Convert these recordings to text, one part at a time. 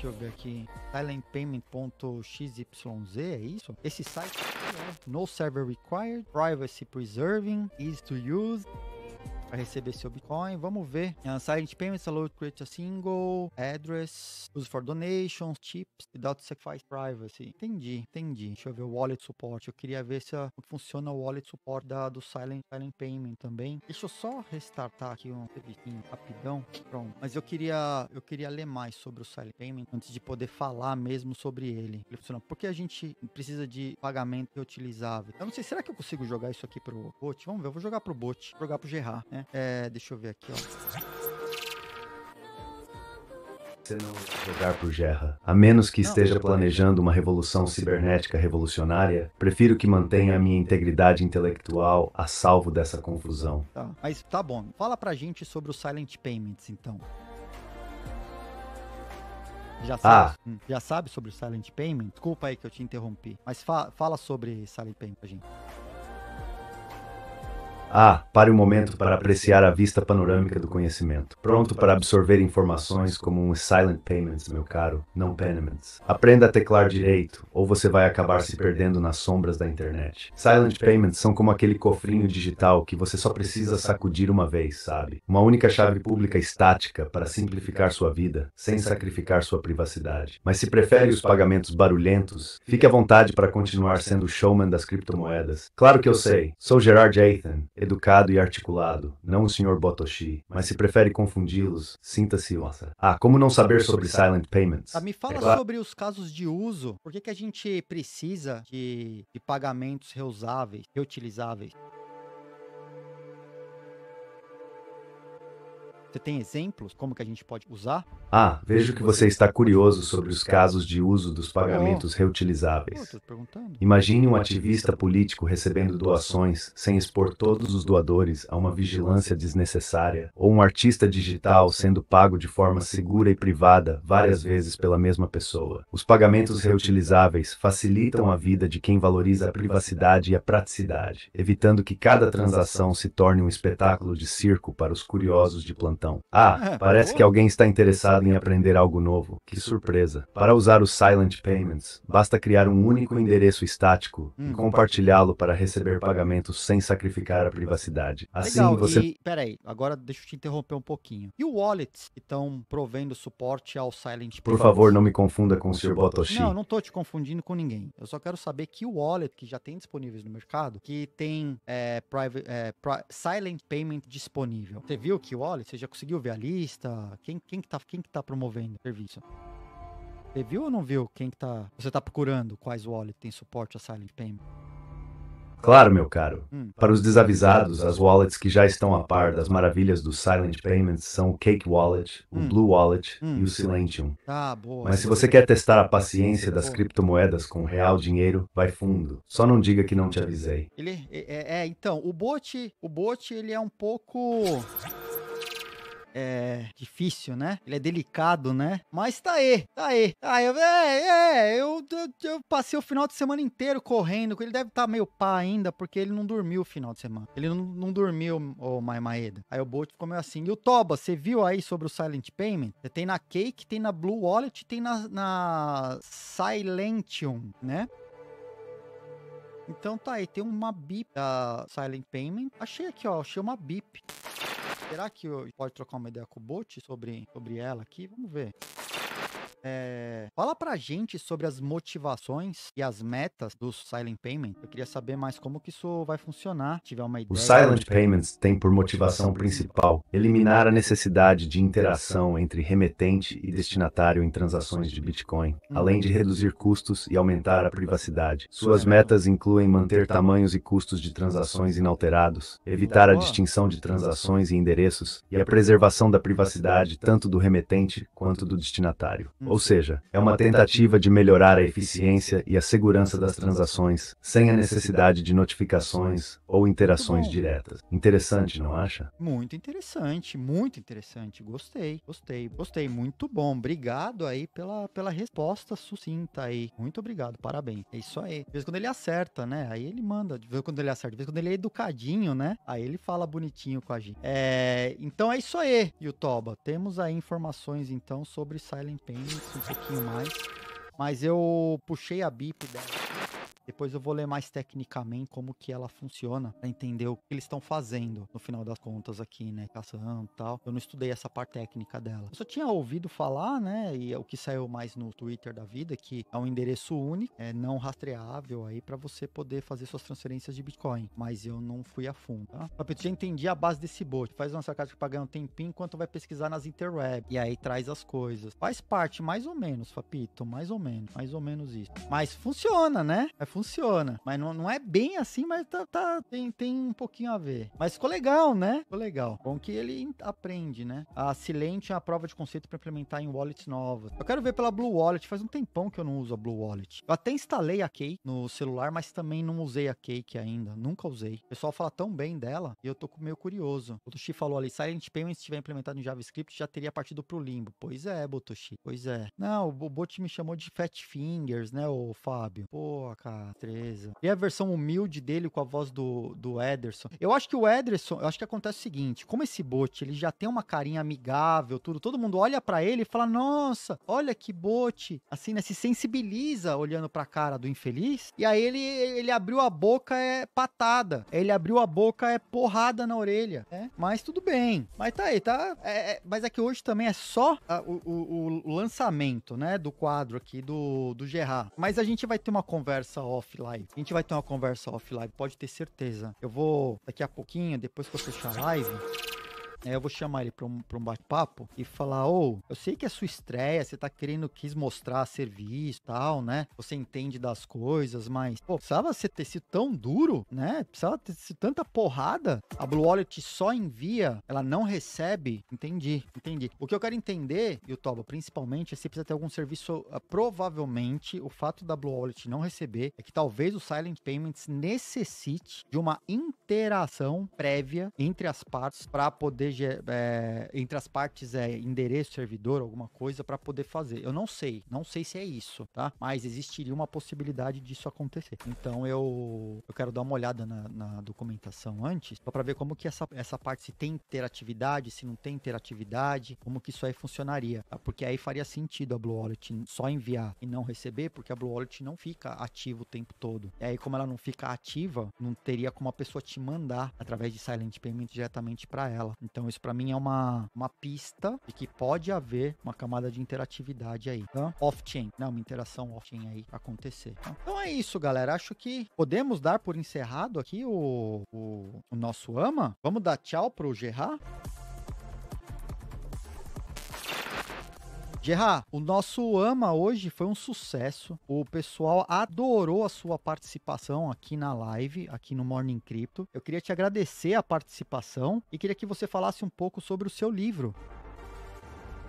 Deixa eu ver aqui. Silentpayment.xyz, é isso? Esse site é No Server Required, Privacy Preserving, Easy to Use, para receber seu Bitcoin. Vamos ver. Uh, silent Payments allow create a single address, use for donations, chips, without sacrifice privacy. Entendi, entendi. Deixa eu ver o wallet support. Eu queria ver se ah, funciona o wallet support da, do Silent, Silent Payment também. Deixa eu só restartar aqui um serviço rapidão. Pronto. Mas eu queria, eu queria ler mais sobre o Silent Payment antes de poder falar mesmo sobre ele. Ele funciona. Por que a gente precisa de pagamento reutilizável? Eu não sei, será que eu consigo jogar isso aqui pro bot? Vamos ver, eu vou jogar pro bot, vou jogar pro Gerard. Né? né? É, deixa eu ver aqui, ó você não jogar por Gerra. A menos que esteja planejando uma revolução cibernética revolucionária, prefiro que mantenha a minha integridade intelectual a salvo dessa confusão. Tá, mas tá bom. Fala pra gente sobre o Silent Payments, então. Já ah! sabe, ah. já sabe sobre o Silent Payment? Desculpa aí que eu te interrompi. Mas fa fala sobre Silent Payment pra gente. Ah, pare um momento para apreciar a vista panorâmica do conhecimento. Pronto para absorver informações como um silent payments, meu caro, não payments. Aprenda a teclar direito, ou você vai acabar se perdendo nas sombras da internet. Silent payments são como aquele cofrinho digital que você só precisa sacudir uma vez, sabe? Uma única chave pública estática para simplificar sua vida, sem sacrificar sua privacidade. Mas se prefere os pagamentos barulhentos, fique à vontade para continuar sendo o showman das criptomoedas. Claro que eu sei, sou Gerard Jathan educado e articulado, não o Sr. Botoshi, mas se prefere confundi-los, sinta-se onça. Ah, como não saber sobre silent payments? Ah, me fala é. sobre os casos de uso. Por que, que a gente precisa de, de pagamentos reusáveis, reutilizáveis? Você tem exemplos como que a gente pode usar? Ah, vejo que você está curioso sobre os casos de uso dos tá pagamentos reutilizáveis. Imagine um ativista político recebendo doações sem expor todos os doadores a uma vigilância desnecessária, ou um artista digital sendo pago de forma segura e privada várias vezes pela mesma pessoa. Os pagamentos reutilizáveis facilitam a vida de quem valoriza a privacidade e a praticidade, evitando que cada transação se torne um espetáculo de circo para os curiosos de plantão plantão. Ah, é, tá parece que alguém está interessado em aprender algo novo. Que surpresa. Para usar os Silent Payments, basta criar um único endereço estático e hum, compartilhá-lo para receber pagamentos sem sacrificar a privacidade. Assim Legal, você. peraí, agora deixa eu te interromper um pouquinho. E o wallets que estão provendo suporte ao Silent Payments? Por favor, não me confunda com o Sr. Botoshi. Não, eu não estou te confundindo com ninguém. Eu só quero saber que o wallet que já tem disponíveis no mercado, que tem é, private, é, Silent Payment disponível. Você viu que o wallet? Você já conseguiu ver a lista? Quem, quem, que, tá, quem que tá promovendo o serviço? Você viu ou não viu quem que tá. Você tá procurando quais wallets tem suporte a Silent Payment? Claro, meu caro. Hum. Para os desavisados, as wallets que já estão a par das maravilhas do Silent Payments são o Cake Wallet, o hum. Blue Wallet hum. e o Silentium. Tá, ah, Mas se você quer testar a paciência das criptomoedas com real dinheiro, vai fundo. Só não diga que não te avisei. Ele é, é, é então, o bot, o bot ele é um pouco é difícil, né? Ele é delicado, né? Mas tá aí, tá aí, tá aí. É, é, eu, eu, eu passei o final de semana inteiro correndo. Ele deve estar tá meio pá ainda, porque ele não dormiu o final de semana. Ele não, não dormiu, o oh, Aí o Bolt ficou meio assim. E o Toba, você viu aí sobre o Silent Payment? Tem na Cake, tem na Blue Wallet, tem na, na Silentium, né? Então tá aí, tem uma bip da Silent Payment. Achei aqui, ó, achei uma bip. Será que eu pode trocar uma ideia com o Bote sobre, sobre ela aqui? Vamos ver. É... Fala pra gente sobre as motivações e as metas do Silent Payment. Eu queria saber mais como que isso vai funcionar, tiver uma ideia. O Silent Payments tem por motivação principal eliminar a necessidade de interação entre remetente e destinatário em transações de Bitcoin, além de uhum. reduzir custos e aumentar a privacidade. Suas é metas incluem manter tamanhos e custos de transações inalterados, evitar a distinção de transações e endereços e a preservação da privacidade tanto do remetente quanto do destinatário. Ou ou seja, é uma tentativa de melhorar a eficiência e a segurança das transações, sem a necessidade de notificações ou interações diretas. Interessante, não acha? Muito interessante, muito interessante. Gostei, gostei, gostei. Muito bom. Obrigado aí pela, pela resposta sucinta aí. Muito obrigado, parabéns. É isso aí. De vez quando ele acerta, né? Aí ele manda. De vez quando ele acerta, de vez quando ele é educadinho, né? Aí ele fala bonitinho com a gente. É, então é isso aí, Yutoba. Temos aí informações então sobre Silent Pain um pouquinho mais. Mas eu puxei a bip dela. Depois eu vou ler mais tecnicamente como que ela funciona, para entender o que eles estão fazendo no final das contas aqui, né? Caçando e tal. Eu não estudei essa parte técnica dela. Eu só tinha ouvido falar, né? E é o que saiu mais no Twitter da vida, que é um endereço único, é não rastreável aí para você poder fazer suas transferências de Bitcoin. Mas eu não fui a fundo, tá? Papito, já entendi a base desse bot. Faz uma sacada pra ganhar um tempinho enquanto vai pesquisar nas interweb. E aí traz as coisas. Faz parte, mais ou menos, Papito. Mais ou menos. Mais ou menos isso. Mas funciona, né? É funciona funciona. Mas não, não é bem assim, mas tá, tá, tem, tem um pouquinho a ver. Mas ficou legal, né? Ficou legal. Bom que ele aprende, né? A Silente é a prova de conceito para implementar em wallets novas. Eu quero ver pela Blue Wallet. Faz um tempão que eu não uso a Blue Wallet. Eu até instalei a Cake no celular, mas também não usei a Cake ainda. Nunca usei. O pessoal fala tão bem dela e eu tô meio curioso. O Toshi falou ali, Silent Payment se tiver implementado em JavaScript já teria partido pro limbo. Pois é, Botoshi. Pois é. Não, o Bot me chamou de Fat Fingers, né, o Fábio? Pô, cara. 13. E a versão humilde dele com a voz do, do Ederson. Eu acho que o Ederson, eu acho que acontece o seguinte, como esse bote, ele já tem uma carinha amigável, tudo, todo mundo olha para ele e fala: "Nossa, olha que bote". Assim, né, se sensibiliza olhando para a cara do infeliz. E aí ele ele abriu a boca é patada. Ele abriu a boca é porrada na orelha, é, Mas tudo bem. Mas tá aí, tá? É, é, mas é que hoje também é só a, ah, o, o, o, lançamento, né, do quadro aqui do do Gerard. Mas a gente vai ter uma conversa ó, offline. A gente vai ter uma conversa offline, pode ter certeza. Eu vou, daqui a pouquinho, depois que eu fechar a live, Aí eu vou chamar ele para um, um bate-papo e falar: ô, oh, eu sei que é sua estreia, você tá querendo, quis mostrar serviço e tal, né? Você entende das coisas, mas, pô, precisava você ter sido tão duro, né? Precisava ter sido tanta porrada. A Blue Wallet só envia, ela não recebe. Entendi, entendi. O que eu quero entender, e o Toba, principalmente, é se precisa ter algum serviço. Ah, provavelmente, o fato da Blue Wallet não receber é que talvez o Silent Payments necessite de uma interação prévia entre as partes para poder seja é, entre as partes é endereço, servidor, alguma coisa para poder fazer. Eu não sei, não sei se é isso, tá? Mas existiria uma possibilidade disso acontecer. Então eu, eu quero dar uma olhada na, na documentação antes para ver como que essa, essa parte se tem interatividade, se não tem interatividade, como que isso aí funcionaria, tá? porque aí faria sentido a Blue Wallet só enviar e não receber, porque a Blue Wallet não fica ativa o tempo todo. E aí como ela não fica ativa, não teria como a pessoa te mandar através de Silent Payment diretamente para ela. Então então, isso para mim é uma, uma pista de que pode haver uma camada de interatividade aí, tá? off-chain, né? Uma interação off-chain aí acontecer. Tá? Então é isso, galera. Acho que podemos dar por encerrado aqui o, o, o nosso AMA. Vamos dar tchau pro Gerard? Gerard, o nosso AMA hoje foi um sucesso. O pessoal adorou a sua participação aqui na live, aqui no Morning Crypto. Eu queria te agradecer a participação e queria que você falasse um pouco sobre o seu livro.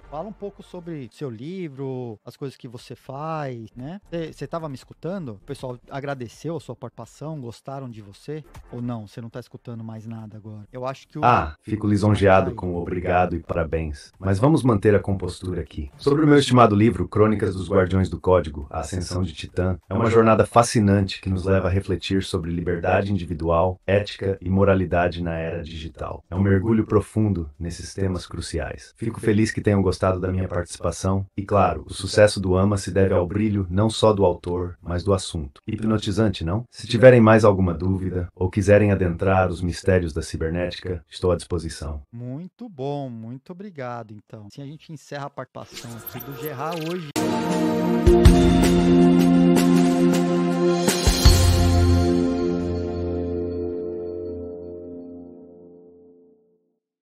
Fala um pouco sobre seu livro, as coisas que você faz, né? Você estava me escutando? O pessoal agradeceu a sua participação, gostaram de você? Ou não? Você não está escutando mais nada agora? Eu acho que o... Ah, fico lisonjeado com o obrigado e parabéns. Mas vamos manter a compostura aqui. Sobre o meu estimado livro, Crônicas dos Guardiões do Código, A Ascensão de Titã, é uma jornada fascinante que nos leva a refletir sobre liberdade individual, ética e moralidade na era digital. É um mergulho profundo nesses temas cruciais. Fico feliz que tenham gostado gostado da minha participação, e claro, o sucesso do AMA se deve ao brilho não só do autor, mas do assunto. Hipnotizante, não? Se tiverem mais alguma dúvida ou quiserem adentrar os mistérios da cibernética, estou à disposição. Muito bom, muito obrigado. Então, assim a gente encerra a participação aqui do Gerard hoje.